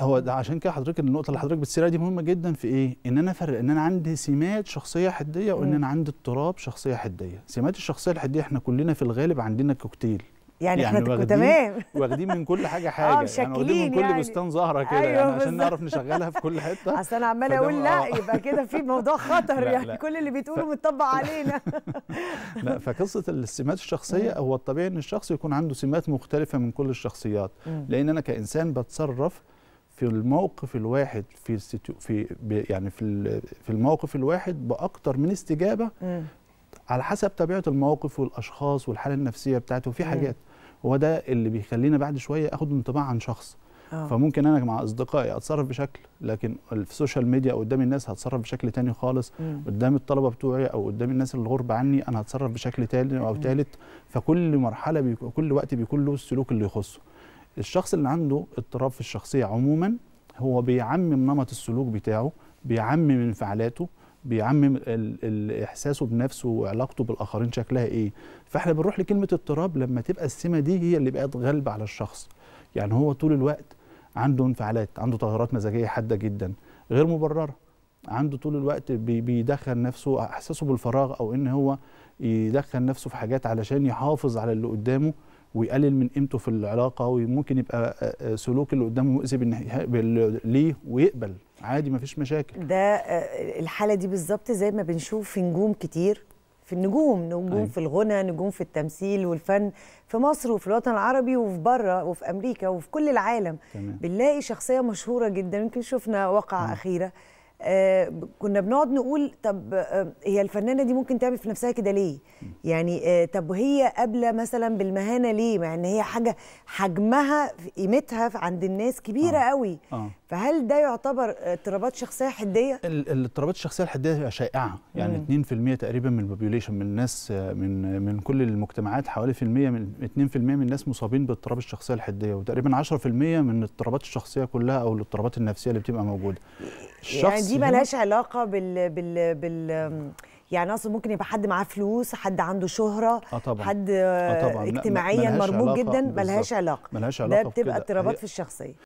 هو ده عشان كده حضرتك النقطه اللي حضرتك بتسيرها دي مهمه جدا في ايه ان انا افرق ان انا عندي سمات شخصيه حديه وان انا عندي اضطراب شخصيه حديه سمات الشخصيه الحديه احنا كلنا في الغالب عندنا كوكتيل يعني, يعني احنا تمام واخدين من كل حاجه آه، حاجه آه يعني واخدين من كل يعني. بستان زهره كده أيوة يعني عشان نعرف نشغلها في كل حته اصل انا عمال اقول لا يبقى كده في موضوع خطر لا يعني لا. كل اللي بتقوله ف... متطبق علينا لا فقصه السمات الشخصيه هو الطبيعي ان الشخص يكون عنده سمات مختلفه من كل الشخصيات لان انا كانسان بتصرف الموقف الواحد في في يعني في في الموقف الواحد باكثر من استجابه م. على حسب طبيعه الموقف والاشخاص والحاله النفسيه بتاعته في حاجات هو ده اللي بيخلينا بعد شويه اخد انطباع عن شخص آه. فممكن انا مع اصدقائي اتصرف بشكل لكن في السوشيال ميديا او قدام الناس هتصرف بشكل تاني خالص مم. قدام الطلبه بتوعي او قدام الناس اللي غرب عني انا هتصرف بشكل تاني او ثالث فكل مرحله بيكون كل وقت بيكون له السلوك اللي يخصه الشخص اللي عنده اضطراب في الشخصيه عموما هو بيعمم نمط السلوك بتاعه بيعمم انفعالاته بيعمم احساسه بنفسه وعلاقته بالاخرين شكلها ايه فاحنا بنروح لكلمه اضطراب لما تبقى السمه دي هي اللي بقت غالبه على الشخص يعني هو طول الوقت عنده انفعالات عنده تغيرات مزاجيه حاده جدا غير مبرره عنده طول الوقت بيدخل نفسه احساسه بالفراغ او ان هو يدخل نفسه في حاجات علشان يحافظ على اللي قدامه ويقلل من قيمته في العلاقه وممكن يبقى آه، آه، سلوك اللي قدامه مؤذي ليه ويقبل عادي مفيش مشاكل ده آه، الحاله دي بالظبط زي ما بنشوف في نجوم كتير في النجوم نجوم أيه. في الغنى نجوم في التمثيل والفن في مصر وفي الوطن العربي وفي بره وفي امريكا وفي كل العالم تمام. بنلاقي شخصيه مشهوره جدا يمكن شفنا واقعه اخيره آه، كنا بنقعد نقول طب آه، هي الفنانه دي ممكن تعمل في نفسها كده ليه؟ يعني آه، طب وهي قابله مثلا بالمهانه ليه؟ مع ان هي حاجه حجمها قيمتها عند الناس كبيره آه. قوي آه. فهل ده يعتبر اضطرابات شخصيه حديه؟ الاضطرابات الشخصيه الحديه شائعه يعني مم. 2% تقريبا من البوبيوليشن من الناس من من كل المجتمعات حوالي في المية من 2% من الناس مصابين باضطراب الشخصيه الحديه وتقريبا 10% من الاضطرابات الشخصيه كلها او الاضطرابات النفسيه اللي بتبقى موجوده يعني الشخص يعني دي ملهاش علاقه بال بال بال يعني اقصد ممكن يبقى حد معاه فلوس حد عنده شهره آه طبعًا. حد آه طبعًا. اجتماعيا مربوط جدا ملهاش علاقه ملهاش علاقه ده بتبقى اضطرابات في الشخصيه